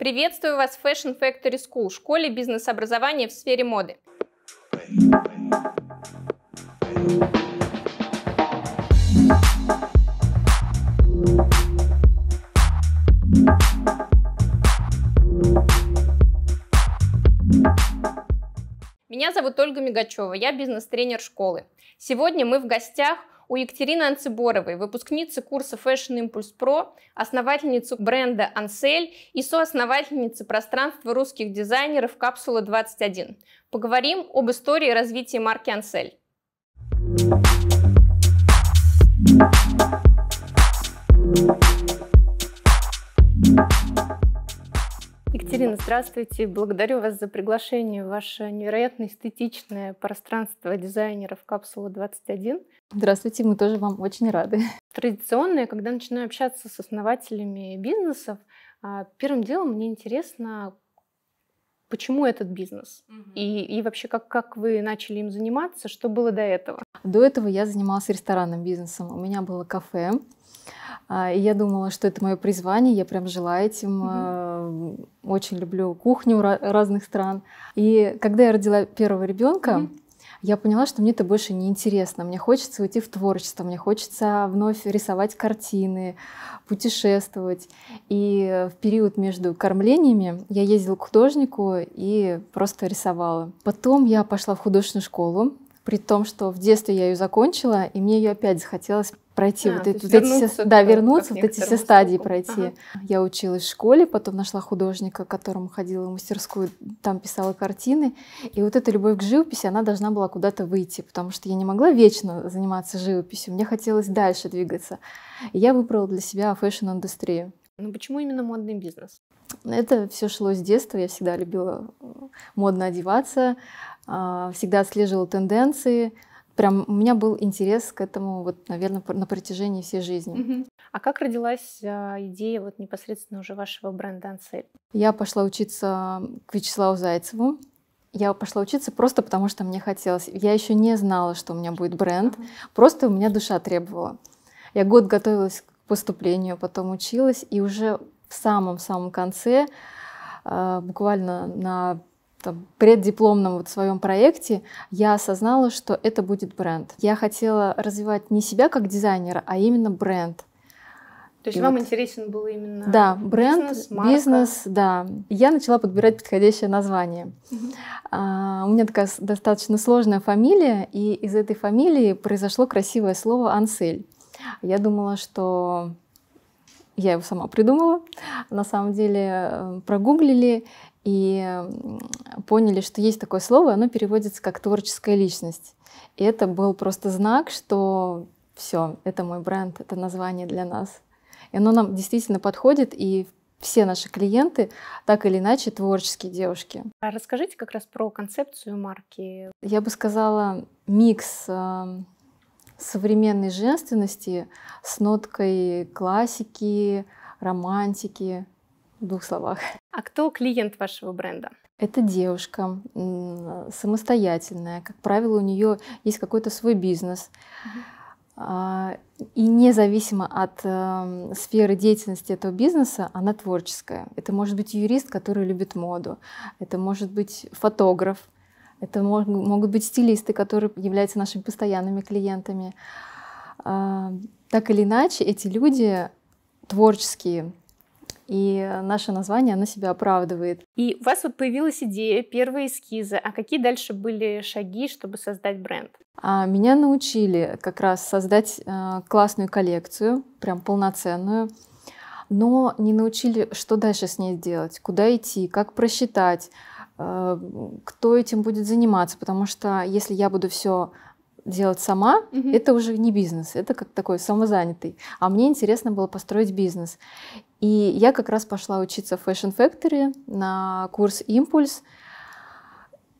Приветствую вас в Fashion Factory School, школе бизнес-образования в сфере моды. Меня зовут Ольга Мигачева, я бизнес-тренер школы. Сегодня мы в гостях у Екатерины Анциборовой, выпускницы курса Fashion Impulse Pro, основательницы бренда Ансель и соосновательницы пространства русских дизайнеров «Капсула 21». Поговорим об истории развития марки Ансель. Thank you Екатерина, здравствуйте. Благодарю вас за приглашение в ваше невероятно эстетичное пространство дизайнеров «Капсула 21». Здравствуйте, мы тоже вам очень рады. Традиционно, когда начинаю общаться с основателями бизнесов, а, первым делом мне интересно, почему этот бизнес? Угу. И, и вообще, как, как вы начали им заниматься? Что было до этого? До этого я занималась ресторанным бизнесом. У меня было кафе. А, и я думала, что это мое призвание, я прям жила этим угу очень люблю кухню разных стран. И когда я родила первого ребенка, mm-hmm. я поняла, что мне это больше не интересно. Мне хочется уйти в творчество, мне хочется вновь рисовать картины, путешествовать. И в период между кормлениями я ездила к художнику и просто рисовала. Потом я пошла в художественную школу, при том, что в детстве я ее закончила, и мне ее опять захотелось пройти а, вот, это, вот эти все, да, вернуться, вот эти все стадии слуху. пройти. Ага. Я училась в школе, потом нашла художника, к которому ходила в мастерскую, там писала картины. И вот эта любовь к живописи, она должна была куда-то выйти, потому что я не могла вечно заниматься живописью, мне хотелось дальше двигаться. И я выбрала для себя фэшн-индустрию. Ну почему именно модный бизнес? Это все шло с детства. Я всегда любила модно одеваться, а, всегда отслеживала тенденции, прям у меня был интерес к этому, вот, наверное, на протяжении всей жизни. Угу. А как родилась а, идея вот непосредственно уже вашего бренда Анцель? Я пошла учиться к Вячеславу Зайцеву. Я пошла учиться просто потому, что мне хотелось. Я еще не знала, что у меня будет бренд. Угу. Просто у меня душа требовала. Я год готовилась к поступлению, потом училась, и уже в самом-самом конце, а, буквально на там, преддипломном вот своем проекте, я осознала, что это будет бренд. Я хотела развивать не себя как дизайнера, а именно бренд. То есть и вам вот, интересен был именно да, бренд, бизнес, марка. бизнес, да. Я начала подбирать подходящее название. Mm-hmm. А, у меня такая достаточно сложная фамилия, и из этой фамилии произошло красивое слово «ансель». Я думала, что я его сама придумала. На самом деле э, прогуглили, и поняли, что есть такое слово, оно переводится как творческая личность. И это был просто знак, что все, это мой бренд, это название для нас. И оно нам действительно подходит, и все наши клиенты так или иначе творческие девушки. А расскажите как раз про концепцию марки. Я бы сказала микс э, современной женственности с ноткой классики, романтики, в двух словах. А кто клиент вашего бренда? Это девушка самостоятельная. Как правило, у нее есть какой-то свой бизнес. Uh-huh. И независимо от э, сферы деятельности этого бизнеса, она творческая. Это может быть юрист, который любит моду. Это может быть фотограф. Это могут быть стилисты, которые являются нашими постоянными клиентами. А, так или иначе, эти люди творческие, и наше название, оно себя оправдывает. И у вас вот появилась идея, первые эскизы. А какие дальше были шаги, чтобы создать бренд? А меня научили как раз создать э, классную коллекцию, прям полноценную. Но не научили, что дальше с ней делать, куда идти, как просчитать, э, кто этим будет заниматься. Потому что если я буду все делать сама, угу. это уже не бизнес, это как такой самозанятый. А мне интересно было построить бизнес. И я как раз пошла учиться в Fashion Factory на курс «Импульс».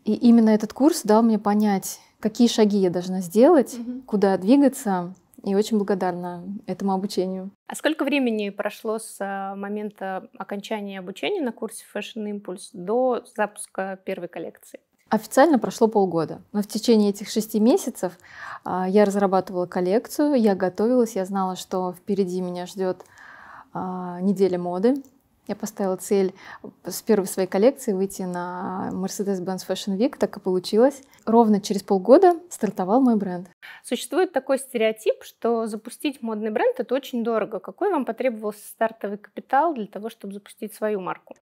И именно этот курс дал мне понять, какие шаги я должна сделать, mm-hmm. куда двигаться. И очень благодарна этому обучению. А сколько времени прошло с э, момента окончания обучения на курсе Fashion Impulse до запуска первой коллекции? Официально прошло полгода, но в течение этих шести месяцев а, я разрабатывала коллекцию, я готовилась, я знала, что впереди меня ждет а, Недели моды. Я поставила цель с первой своей коллекции выйти на Mercedes-Benz Fashion Week, так и получилось. Ровно через полгода стартовал мой бренд. Существует такой стереотип, что запустить модный бренд – это очень дорого. Какой вам потребовался стартовый капитал для того, чтобы запустить свою марку?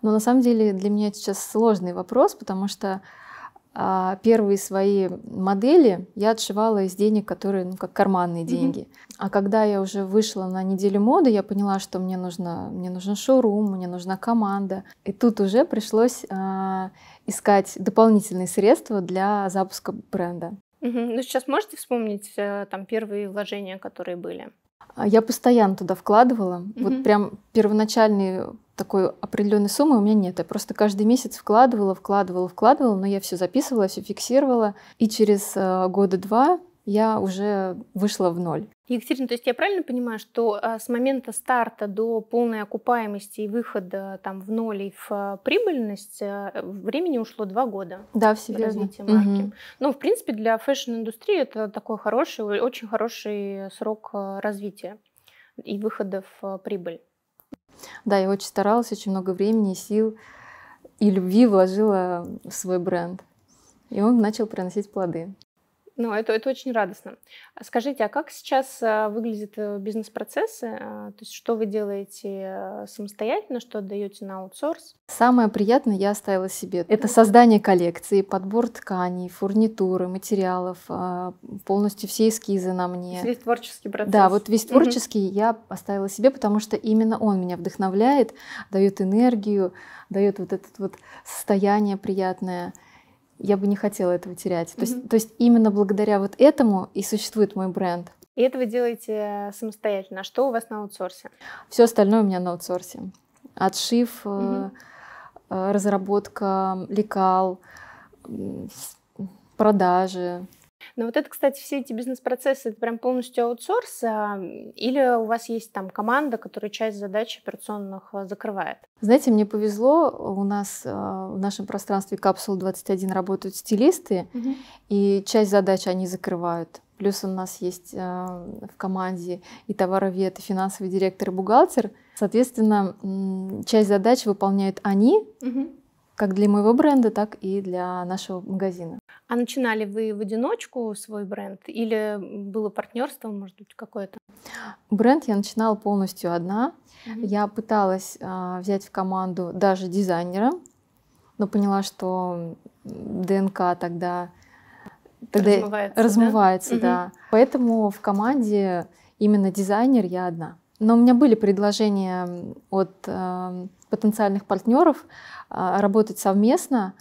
Но на самом деле для меня сейчас сложный вопрос, потому что а, первые свои модели я отшивала из денег, которые, ну, как карманные деньги. Mm-hmm. А когда я уже вышла на неделю моды, я поняла, что мне нужно, мне нужен шоурум, мне нужна команда. И тут уже пришлось э, искать дополнительные средства для запуска бренда. Mm-hmm. Ну, сейчас можете вспомнить э, там первые вложения, которые были? А, я постоянно туда вкладывала. Mm-hmm. Вот прям первоначальные такой определенной суммы у меня нет. Я просто каждый месяц вкладывала, вкладывала, вкладывала, но я все записывала, все фиксировала. И через э, года два я уже вышла в ноль. Екатерина, то есть я правильно понимаю, что э, с момента старта до полной окупаемости и выхода э, там в ноль и в прибыльность времени ушло два года? Да, все в верно. Развитие марки. Угу. Ну, в принципе, для фэшн-индустрии это такой хороший, очень хороший срок развития и выхода в прибыль. Да, я очень старалась, очень много времени, сил и любви вложила в свой бренд. И он начал приносить плоды. Ну, это, это очень радостно. А скажите, а как сейчас э, выглядят э, бизнес-процессы? А, то есть что вы делаете э, самостоятельно, что даете на аутсорс? Самое приятное я оставила себе. Это создание коллекции, подбор тканей, фурнитуры, материалов, а, полностью все эскизы на мне. Весь творческий процесс. Да, вот весь творческий угу. я оставила себе, потому что именно он меня вдохновляет, дает энергию, дает вот это вот состояние приятное я бы не хотела этого терять. Mm-hmm. То, есть, то есть именно благодаря вот этому и существует мой бренд. И это вы делаете э, самостоятельно. А что у вас на аутсорсе? Все остальное у меня на аутсорсе. Отшив, mm-hmm. разработка лекал, продажи, но вот это, кстати, все эти бизнес-процессы, это прям полностью аутсорс, а, или у вас есть там команда, которая часть задач операционных э, закрывает? Знаете, мне повезло, у нас а, в нашем пространстве капсул 21 работают стилисты, угу. и часть задач они закрывают. Плюс у нас есть а, в команде и товаровед, и финансовый директор, и бухгалтер. Соответственно, часть задач выполняют они, угу как для моего бренда, так и для нашего магазина. А начинали вы в одиночку свой бренд или было партнерство, может быть, какое-то? Бренд я начинала полностью одна. Mm-hmm. Я пыталась э, взять в команду даже дизайнера, но поняла, что ДНК тогда, тогда размывается, размывается да. да. Mm-hmm. Поэтому в команде именно дизайнер я одна. Но у меня были предложения от э, потенциальных партнеров, а, работать совместно.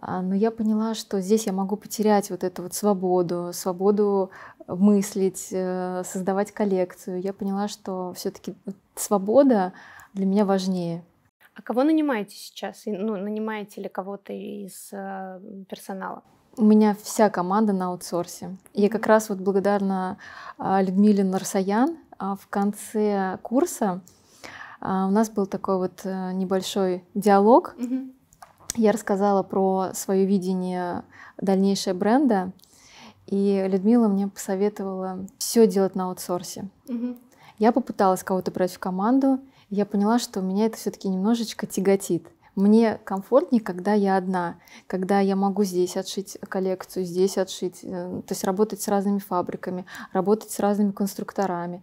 А, но я поняла, что здесь я могу потерять вот эту вот свободу, свободу мыслить, э, создавать коллекцию. Я поняла, что все-таки свобода для меня важнее. А кого нанимаете сейчас? Ну, нанимаете ли кого-то из э, персонала? У меня вся команда на аутсорсе. Я как раз вот благодарна а, Людмиле Нарсаян. В конце курса а, у нас был такой вот э, небольшой диалог. Угу. Я рассказала про свое видение дальнейшего бренда, и Людмила мне посоветовала все делать на аутсорсе. Угу. Я попыталась кого-то брать в команду, я поняла, что меня это все-таки немножечко тяготит. Мне комфортнее, когда я одна, когда я могу здесь отшить коллекцию, здесь отшить, э, то есть работать с разными фабриками, работать с разными конструкторами,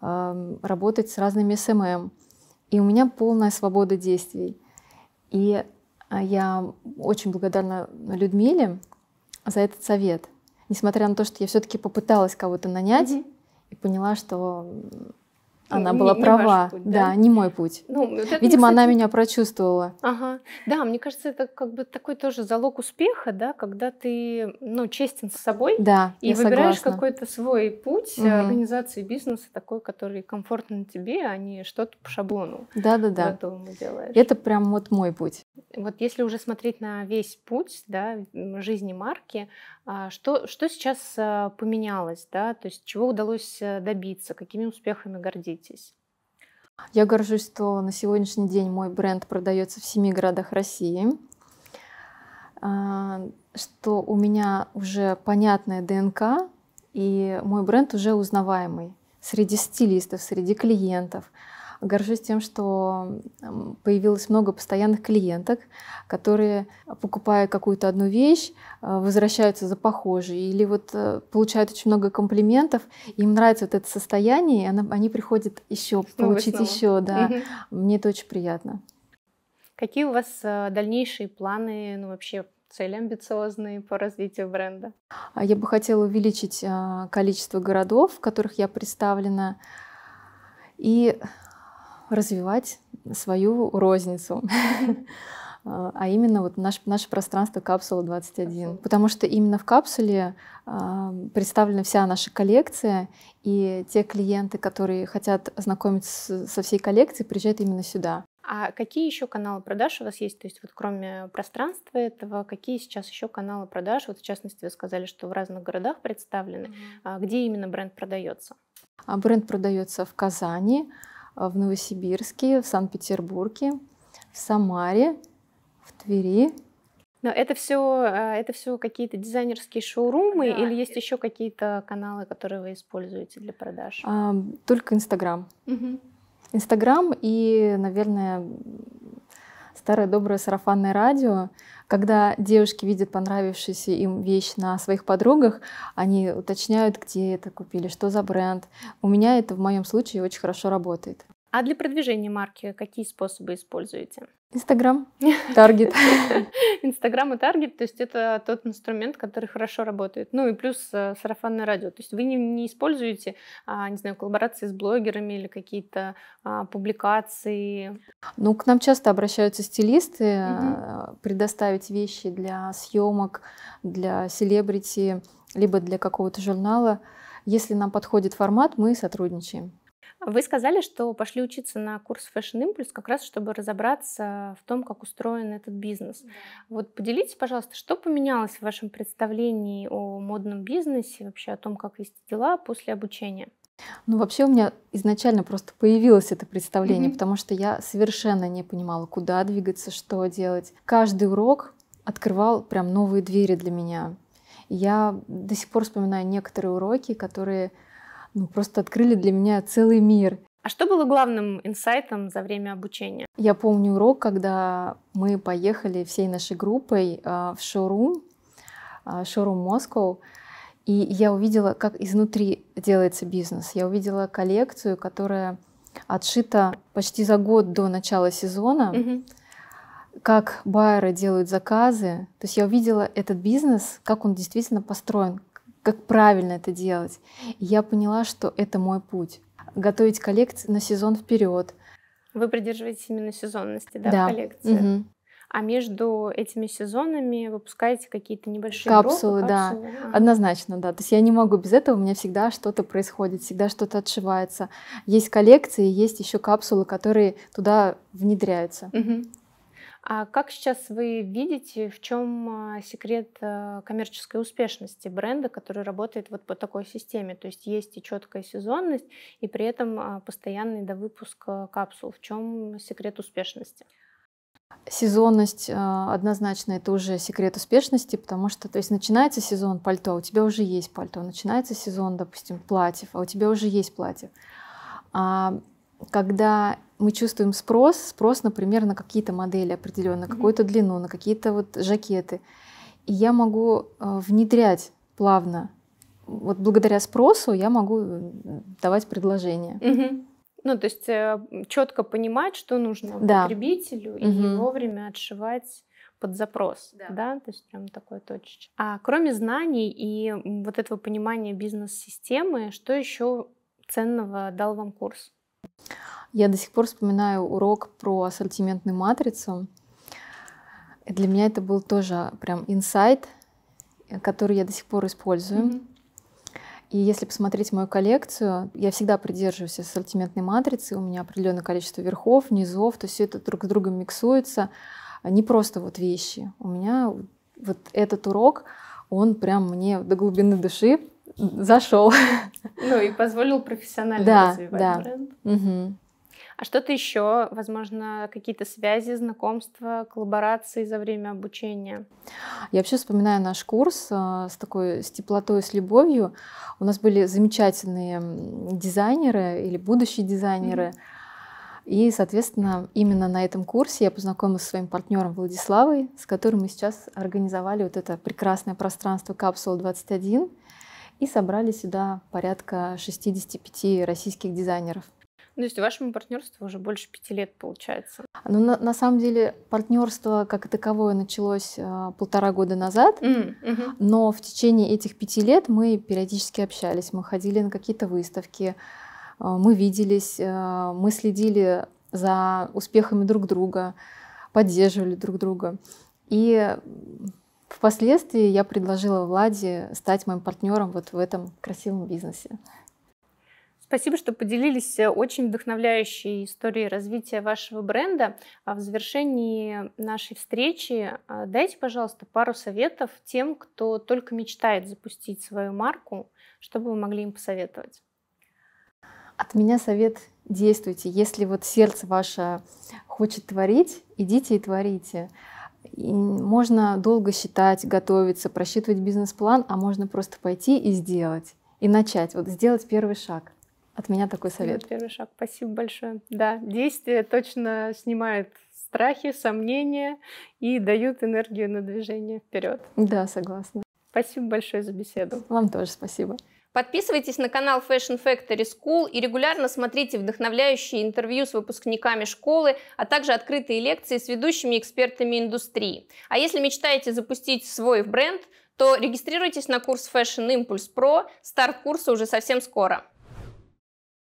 эм, работать с разными СММ и у меня полная свобода действий. И а, я очень благодарна Людмиле за этот совет. Несмотря на то, что я все-таки попыталась кого-то нанять mm-hmm. и поняла, что а, она не, была не права, путь, да? да, не мой путь. Ну, вот Видимо, кстати... она меня прочувствовала. Ага, да, мне кажется, это как бы такой тоже залог успеха, да, когда ты, ну, честен с собой да, и выбираешь какой-то свой путь угу. организации бизнеса такой, который комфортно тебе, а не что-то по шаблону. Да, да, да. Это прям вот мой путь. Вот если уже смотреть на весь путь, да, жизни марки, а, что что сейчас э, поменялось, да, то есть чего удалось э, добиться, какими успехами гордиться? гордитесь? Я горжусь, что на сегодняшний день мой бренд продается в семи городах России, а, что у меня уже понятная ДНК, и мой бренд уже узнаваемый среди стилистов, среди клиентов – горжусь тем, что появилось много постоянных клиенток, которые, э, покупая какую-то одну вещь, э, возвращаются за похожей. Или вот э, получают очень много комплиментов, им нравится вот это состояние, и она, они приходят еще, снова, получить снова. еще. Да. Мне это очень приятно. Какие у вас дальнейшие планы, ну вообще цели амбициозные по развитию бренда? А я бы хотела увеличить количество городов, в которых я представлена. И развивать свою розницу. а именно вот наше, наше пространство капсула 21. Потому что именно в капсуле э, представлена вся наша коллекция, и те клиенты, которые хотят знакомиться со всей коллекцией, приезжают именно сюда. А какие еще каналы продаж у вас есть? То есть вот кроме пространства этого, какие сейчас еще каналы продаж? Вот в частности вы сказали, что в разных городах представлены. Mm-hmm. А где именно бренд продается? А бренд продается в Казани, Э, в Новосибирске, в Санкт-Петербурге, в Самаре, в Твери. Но это все, э, это все какие-то дизайнерские шоурумы да. или есть еще какие-то каналы, которые вы используете для продаж? А, только Инстаграм. Инстаграм угу. и, наверное, старое доброе сарафанное радио, когда девушки видят понравившуюся им вещь на своих подругах, они уточняют, где это купили, что за бренд. У меня это в моем случае очень хорошо работает. А для продвижения марки какие способы используете? Инстаграм, таргет. Инстаграм и таргет, то есть это тот инструмент, который хорошо работает. Ну и плюс э, сарафанное радио. То есть вы не, не используете, а, не знаю, коллаборации с блогерами или какие-то а, публикации? Ну, к нам часто обращаются стилисты угу. предоставить вещи для съемок, для селебрити, либо для какого-то журнала. Если нам подходит формат, мы сотрудничаем. Вы сказали, что пошли учиться на курс Fashion Impulse как раз, чтобы разобраться в том, как устроен этот бизнес. Да. Вот поделитесь, пожалуйста, что поменялось в вашем представлении о модном бизнесе, вообще о том, как вести дела после обучения? Ну, вообще у меня изначально просто появилось это представление, mm-hmm. потому что я совершенно не понимала, куда двигаться, что делать. Каждый урок открывал прям новые двери для меня. Я до сих пор вспоминаю некоторые уроки, которые ну, просто открыли для меня целый мир. А что было главным инсайтом за время обучения? Я помню урок, когда мы поехали всей нашей группой а, в шоурум, а, шоурум Москва, и я увидела, как изнутри делается бизнес. Я увидела коллекцию, которая отшита почти за год до начала сезона, угу. как байеры делают заказы. То есть я увидела этот бизнес, как он действительно построен, как правильно это делать. И я поняла, что это мой путь. Готовить коллекции на сезон вперед. Вы придерживаетесь именно сезонности, да, да. коллекции? Угу. А между этими сезонами выпускаете какие-то небольшие капсулы, группы, да, а. однозначно, да. То есть я не могу без этого, у меня всегда что-то происходит, всегда что-то отшивается. Есть коллекции, есть еще капсулы, которые туда внедряются. Угу. А как сейчас вы видите, в чем а, секрет э, коммерческой успешности бренда, который работает вот по такой системе? То есть есть и четкая сезонность, и при этом а, постоянный до выпуска э, капсул. В чем секрет успешности? Сезонность а, однозначно это уже секрет успешности, потому что то есть начинается сезон пальто, у тебя уже есть пальто, начинается сезон, допустим, платьев, а у тебя уже есть платье, А когда мы чувствуем спрос, спрос, например, на какие-то модели определенно, mm-hmm. какую-то длину, на какие-то вот жакеты. И я могу э, внедрять плавно. Вот благодаря спросу я могу э, давать предложения. Mm-hmm. Ну, то есть э, четко понимать, что нужно да. потребителю mm-hmm. и вовремя отшивать под запрос, да. да, то есть прям такой точечное. А кроме знаний и вот этого понимания бизнес-системы, что еще ценного дал вам курс? Я до сих пор вспоминаю урок про ассортиментную матрицу. И для меня это был тоже прям инсайт, который я до сих пор использую. Mm-hmm. И если посмотреть мою коллекцию, я всегда придерживаюсь ассортиментной матрицы, у меня определенное количество верхов, низов, то есть все это друг с другом миксуется, а не просто вот вещи. У меня вот этот урок, он прям мне до глубины души зашел. Ну и позволил профессионально да, развивать да. бренд. Угу. А что-то еще, возможно, какие-то связи, знакомства, коллаборации за время обучения? Я вообще вспоминаю наш курс э, с такой с теплотой, с любовью. У нас были замечательные дизайнеры или будущие дизайнеры. И, соответственно, именно на этом курсе я познакомилась со своим партнером Владиславой, с которым мы сейчас организовали вот это прекрасное пространство «Капсул 21», и собрали сюда порядка 65 российских дизайнеров. Ну, то есть вашему партнерству уже больше пяти лет получается? Ну, на, на самом деле, партнерство как таковое началось э, полтора года назад, mm, hmm но в течение этих пяти лет мы периодически общались, мы ходили на какие-то выставки, э, мы виделись, э, мы следили за успехами друг друга, поддерживали друг друга. И Впоследствии я предложила Владе стать моим партнером вот в этом красивом бизнесе. Спасибо, что поделились э, очень вдохновляющей историей развития вашего бренда. А в завершении нашей встречи э, дайте, пожалуйста, пару советов тем, кто только мечтает запустить свою марку, чтобы вы могли им посоветовать. От меня совет действуйте. Если вот сердце ваше хочет творить, идите и творите. И можно долго считать, готовиться, просчитывать бизнес-план, а можно просто пойти и сделать, и начать, вот сделать первый шаг. От меня такой совет. первый шаг, спасибо большое. Да, действие точно снимает страхи, сомнения и дают энергию на движение вперед. Да, согласна. Спасибо большое за беседу. Вам тоже спасибо. Подписывайтесь на канал Fashion Factory School и регулярно смотрите вдохновляющие интервью с выпускниками школы, а также открытые лекции с ведущими экспертами индустрии. А если мечтаете запустить свой бренд, то регистрируйтесь на курс Fashion Impulse Pro, старт курса уже совсем скоро.